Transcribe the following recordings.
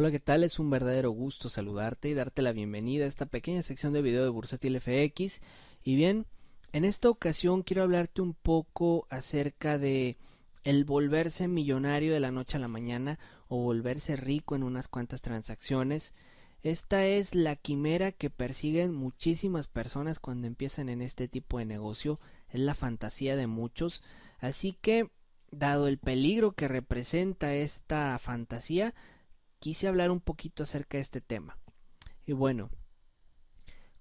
Hola, ¿qué tal? Es un verdadero gusto saludarte y darte la bienvenida a esta pequeña sección de video de Bursátil FX. Y bien, en esta ocasión quiero hablarte un poco acerca de el volverse millonario de la noche a la mañana o volverse rico en unas cuantas transacciones. Esta es la quimera que persiguen muchísimas personas cuando empiezan en este tipo de negocio, es la fantasía de muchos. Así que, dado el peligro que representa esta fantasía, quise hablar un poquito acerca de este tema. Y bueno,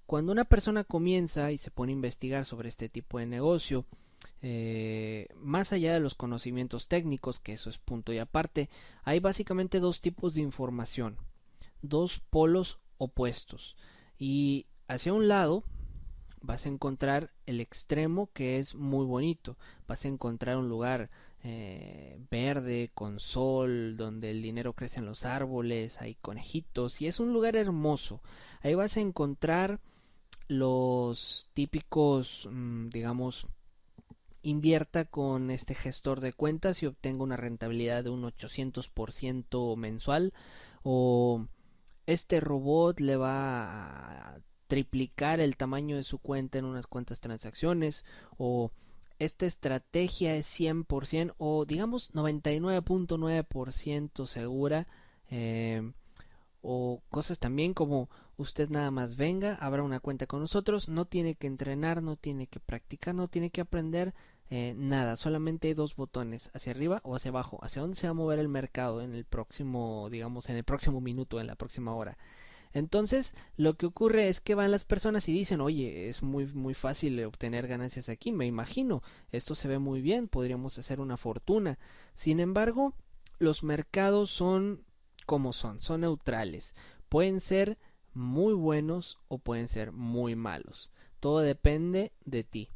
cuando una persona comienza y se pone a investigar sobre este tipo de negocio, eh, más allá de los conocimientos técnicos, que eso es punto y aparte, hay básicamente dos tipos de información, dos polos opuestos. Y hacia un lado vas a encontrar el extremo que es muy bonito, vas a encontrar un lugar eh, verde, con sol, donde el dinero crece en los árboles, hay conejitos y es un lugar hermoso. Ahí vas a encontrar los típicos, mm, digamos, invierta con este gestor de cuentas y obtenga una rentabilidad de un 800% mensual o este robot le va a triplicar el tamaño de su cuenta en unas cuantas transacciones o esta estrategia es 100% o digamos 99.9% segura. Eh, o cosas también como usted nada más venga, abra una cuenta con nosotros, no tiene que entrenar, no tiene que practicar, no tiene que aprender eh, nada, solamente hay dos botones, hacia arriba o hacia abajo, hacia dónde se va a mover el mercado en el próximo, digamos, en el próximo minuto, en la próxima hora. Entonces, lo que ocurre es que van las personas y dicen, oye, es muy, muy fácil obtener ganancias aquí, me imagino, esto se ve muy bien, podríamos hacer una fortuna. Sin embargo, los mercados son como son, son neutrales. Pueden ser muy buenos o pueden ser muy malos. Todo depende de ti.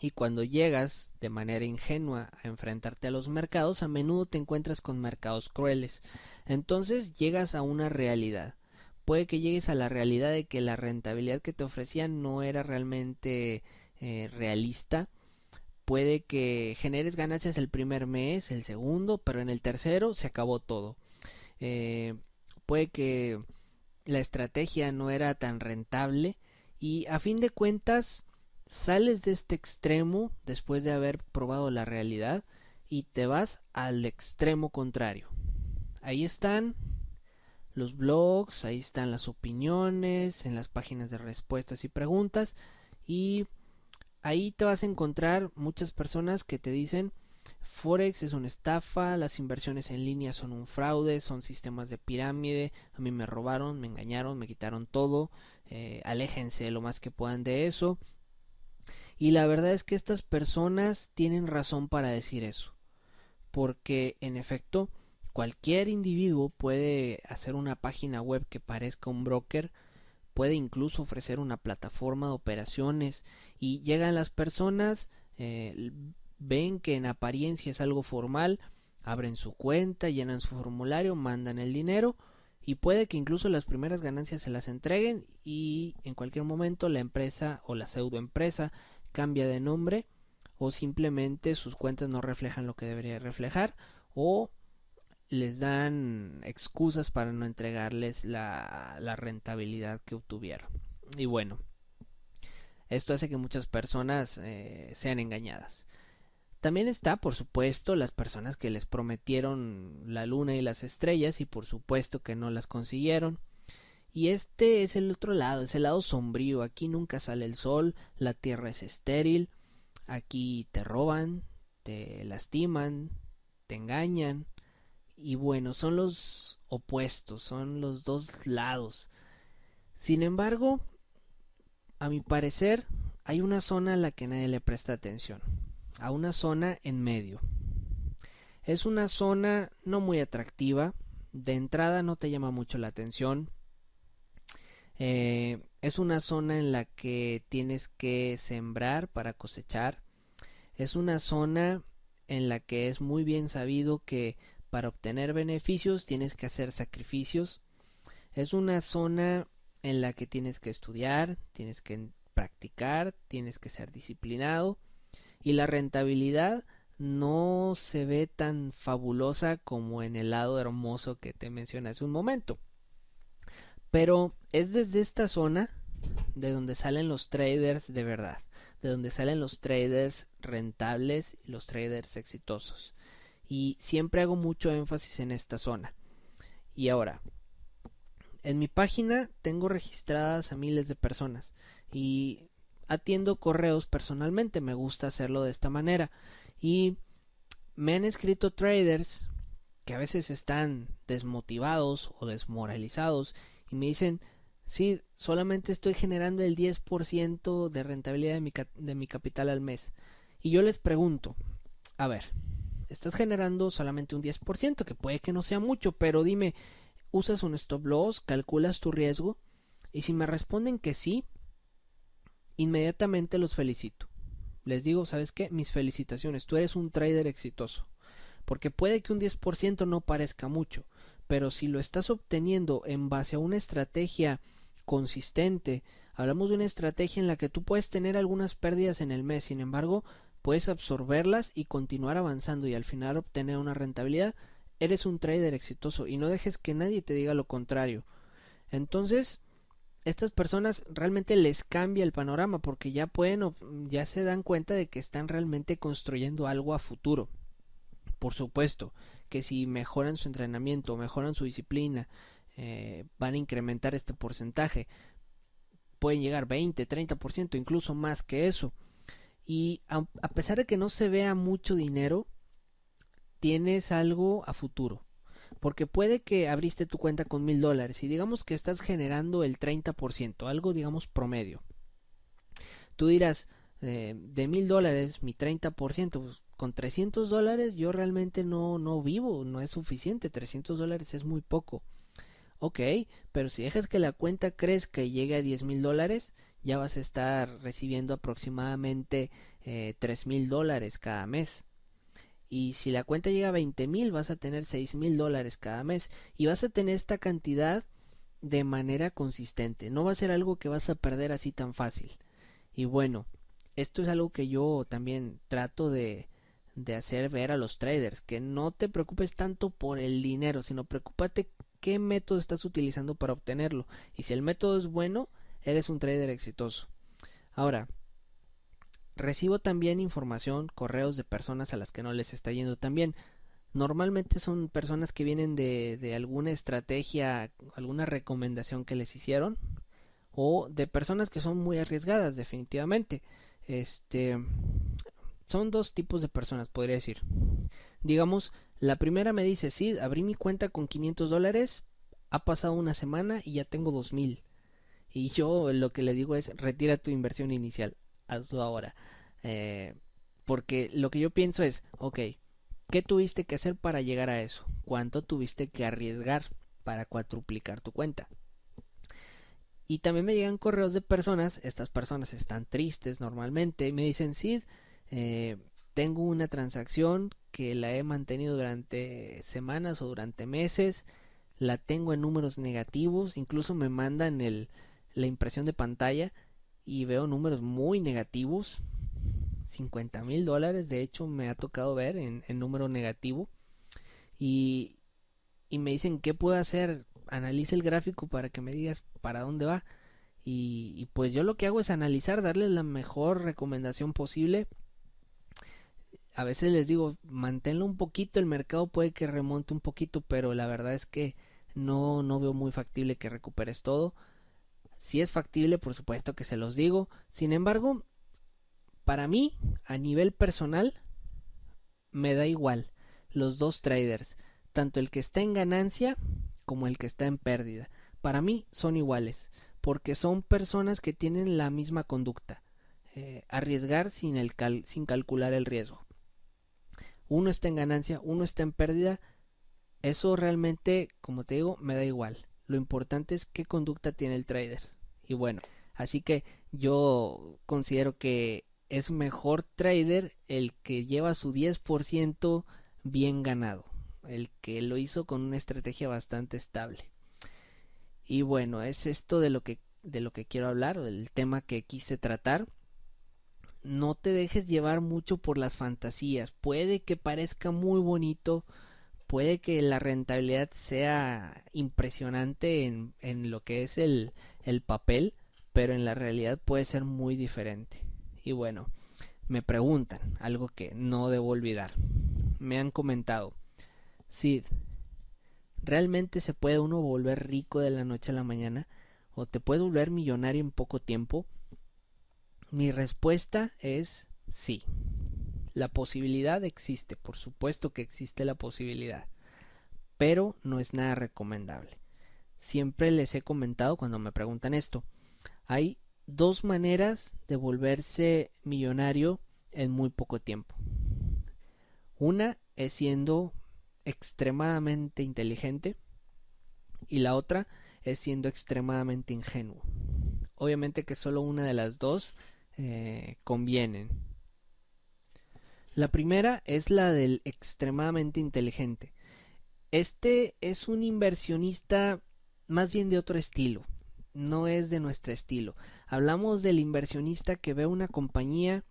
Y cuando llegas de manera ingenua a enfrentarte a los mercados, a menudo te encuentras con mercados crueles. Entonces llegas a una realidad puede que llegues a la realidad de que la rentabilidad que te ofrecían no era realmente eh, realista. Puede que generes ganancias el primer mes, el segundo, pero en el tercero se acabó todo. Eh, puede que la estrategia no era tan rentable y a fin de cuentas sales de este extremo después de haber probado la realidad y te vas al extremo contrario. Ahí están los blogs, ahí están las opiniones, en las páginas de respuestas y preguntas y ahí te vas a encontrar muchas personas que te dicen Forex es una estafa, las inversiones en línea son un fraude, son sistemas de pirámide, a mí me robaron, me engañaron, me quitaron todo, eh, aléjense lo más que puedan de eso. Y la verdad es que estas personas tienen razón para decir eso, porque en efecto Cualquier individuo puede hacer una página web que parezca un broker, puede incluso ofrecer una plataforma de operaciones y llegan las personas, eh, ven que en apariencia es algo formal, abren su cuenta, llenan su formulario, mandan el dinero y puede que incluso las primeras ganancias se las entreguen y en cualquier momento la empresa o la pseudoempresa cambia de nombre o simplemente sus cuentas no reflejan lo que debería reflejar o les dan excusas para no entregarles la, rentabilidad que obtuvieron. Y bueno, esto hace que muchas personas eh, sean engañadas. También está, por supuesto, las personas que les prometieron la luna y las estrellas y por supuesto que no las consiguieron. Y este es el otro lado, es el lado sombrío. Aquí nunca sale el sol, la tierra es estéril, aquí te roban, te lastiman, te engañan, y bueno son los opuestos, son los dos lados. Sin embargo, a mi parecer, hay una zona a la que nadie le presta atención, a una zona en medio. Es una zona no muy atractiva, de entrada no te llama mucho la atención, eh, es una zona en la que tienes que sembrar para cosechar, es una zona en la que es muy bien sabido que para obtener beneficios tienes que hacer sacrificios. Es una zona en la que tienes que estudiar, tienes que practicar, tienes que ser disciplinado y la rentabilidad no se ve tan fabulosa como en el lado hermoso que te mencioné hace un momento. Pero es desde esta zona de donde salen los traders de verdad, de donde salen los traders rentables y los traders exitosos. Y siempre hago mucho énfasis en esta zona. Y ahora, en mi página tengo registradas a miles de personas y atiendo correos personalmente, me gusta hacerlo de esta manera. Y me han escrito traders que a veces están desmotivados o desmoralizados y me dicen, sí, solamente estoy generando el 10% de rentabilidad de mi, de mi capital al mes. Y yo les pregunto, a ver, estás generando solamente un 10%, que puede que no sea mucho, pero dime, ¿usas un stop loss? ¿Calculas tu riesgo? Y si me responden que sí, inmediatamente los felicito. Les digo, ¿sabes qué? Mis felicitaciones, tú eres un trader exitoso. Porque puede que un 10% no parezca mucho, pero si lo estás obteniendo en base a una estrategia consistente, hablamos de una estrategia en la que tú puedes tener algunas pérdidas en el mes, sin embargo, puedes absorberlas y continuar avanzando y al final obtener una rentabilidad. Eres un trader exitoso y no dejes que nadie te diga lo contrario. Entonces, estas personas realmente les cambia el panorama porque ya pueden ya se dan cuenta de que están realmente construyendo algo a futuro. Por supuesto, que si mejoran su entrenamiento, mejoran su disciplina, eh, van a incrementar este porcentaje. Pueden llegar 20, 30%, incluso más que eso. Y a, pesar de que no se vea mucho dinero, tienes algo a futuro. Porque puede que abriste tu cuenta con mil dólares y digamos que estás generando el 30%, algo digamos promedio. Tú dirás, eh, de mil dólares, mi 30%, pues, con 300 dólares yo realmente no, no vivo, no es suficiente, 300 dólares es muy poco. Ok, pero si dejas que la cuenta crezca y llegue a 10 mil dólares, ya vas a estar recibiendo aproximadamente eh, tres mil dólares cada mes. Y si la cuenta llega a 20 mil, vas a tener seis mil dólares cada mes. Y vas a tener esta cantidad de manera consistente. No va a ser algo que vas a perder así tan fácil. Y bueno, esto es algo que yo también trato de, de hacer ver a los traders. Que no te preocupes tanto por el dinero, sino preocúpate qué método estás utilizando para obtenerlo. Y si el método es bueno, eres un trader exitoso. Ahora, recibo también información, correos de personas a las que no les está yendo tan bien. Normalmente son personas que vienen de, alguna estrategia, alguna recomendación que les hicieron, o de personas que son muy arriesgadas, definitivamente. Este, son dos tipos de personas, podría decir. Digamos, la primera me dice, sí, abrí mi cuenta con 500 dólares, ha pasado una semana y ya tengo 2000. Y yo lo que le digo es, retira tu inversión inicial, hazlo ahora. Eh, porque lo que yo pienso es, ok, ¿qué tuviste que hacer para llegar a eso? ¿Cuánto tuviste que arriesgar para cuatruplicar tu cuenta? Y también me llegan correos de personas, estas personas están tristes normalmente, y me dicen, Sid, eh, tengo una transacción que la he mantenido durante semanas o durante meses, la tengo en números negativos, incluso me mandan el, la impresión de pantalla y veo números muy negativos. 50 mil dólares, de hecho, me ha tocado ver en, número negativo. Y, me dicen, ¿qué puedo hacer? Analice el gráfico para que me digas para dónde va. Y, pues yo lo que hago es analizar, darles la mejor recomendación posible. A veces les digo, manténlo un poquito, el mercado puede que remonte un poquito, pero la verdad es que no, no veo muy factible que recuperes todo. Si es factible, por supuesto que se los digo. Sin embargo, para mí, a nivel personal, me da igual los dos traders, tanto el que está en ganancia como el que está en pérdida. Para mí son iguales, porque son personas que tienen la misma conducta, eh, arriesgar sin, sin calcular el riesgo. Uno está en ganancia, uno está en pérdida, eso realmente, como te digo, me da igual. Lo importante es qué conducta tiene el trader. Y bueno, así que yo considero que es mejor trader el que lleva su 10% bien ganado, el que lo hizo con una estrategia bastante estable. Y bueno, es esto de lo que de lo que quiero hablar, del tema que quise tratar. No te dejes llevar mucho por las fantasías. Puede que parezca muy bonito puede que la rentabilidad sea impresionante en, en lo que es el, el papel, pero en la realidad puede ser muy diferente. Y bueno, me preguntan algo que no debo olvidar. Me han comentado, Sid, ¿realmente se puede uno volver rico de la noche a la mañana? ¿O te puede volver millonario en poco tiempo? Mi respuesta es sí. La posibilidad existe, por supuesto que existe la posibilidad, pero no es nada recomendable. Siempre les he comentado cuando me preguntan esto, hay dos maneras de volverse millonario en muy poco tiempo. Una es siendo extremadamente inteligente y la otra es siendo extremadamente ingenuo. Obviamente que solo una de las dos eh, conviene la primera es la del extremadamente inteligente. Este es un inversionista más bien de otro estilo, no es de nuestro estilo. Hablamos del inversionista que ve una compañía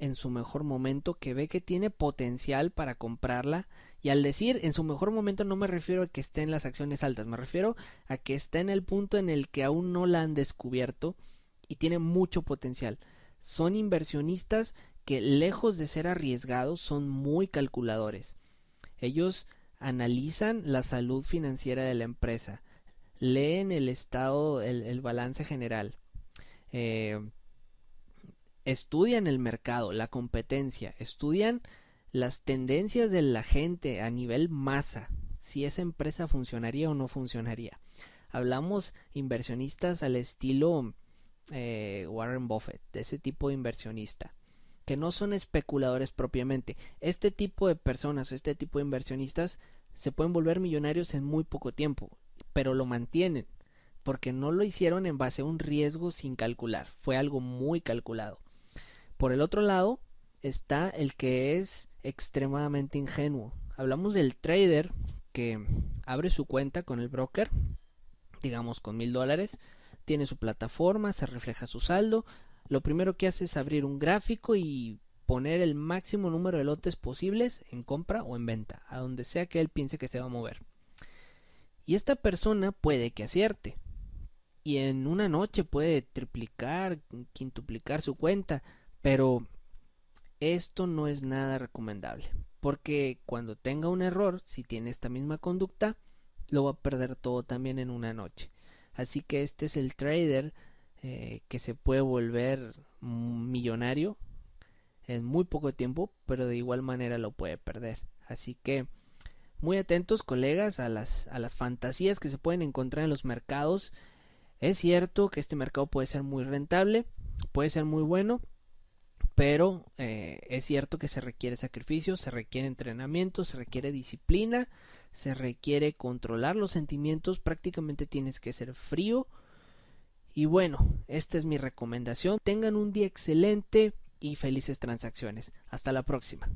en su mejor momento, que ve que tiene potencial para comprarla. Y al decir en su mejor momento no me refiero a que esté en las acciones altas, me refiero a que está en el punto en el que aún no la han descubierto y tiene mucho potencial. Son inversionistas que lejos de ser arriesgados son muy calculadores. Ellos analizan la salud financiera de la empresa, leen el estado, el, balance general, eh, estudian el mercado, la competencia, estudian las tendencias de la gente a nivel masa, si esa empresa funcionaría o no funcionaría. Hablamos inversionistas al estilo eh, Warren Buffett, de ese tipo de inversionista que no son especuladores propiamente. Este tipo de personas o este tipo de inversionistas se pueden volver millonarios en muy poco tiempo, pero lo mantienen, porque no lo hicieron en base a un riesgo sin calcular, fue algo muy calculado. Por el otro lado está el que es extremadamente ingenuo. Hablamos del trader que abre su cuenta con el broker, digamos con mil dólares, tiene su plataforma, se refleja su saldo, lo primero que hace es abrir un gráfico y poner el máximo número de lotes posibles en compra o en venta, a donde sea que él piense que se va a mover. Y esta persona puede que acierte. Y en una noche puede triplicar, quintuplicar su cuenta. Pero esto no es nada recomendable. Porque cuando tenga un error, si tiene esta misma conducta, lo va a perder todo también en una noche. Así que este es el trader eh, que se puede volver millonario en muy poco tiempo, pero de igual manera lo puede perder. Así que muy atentos colegas a las, a las fantasías que se pueden encontrar en los mercados. Es cierto que este mercado puede ser muy rentable, puede ser muy bueno, pero eh, es cierto que se requiere sacrificio, se requiere entrenamiento, se requiere disciplina, se requiere controlar los sentimientos, prácticamente tienes que ser frío y bueno, esta es mi recomendación. Tengan un día excelente y felices transacciones. Hasta la próxima.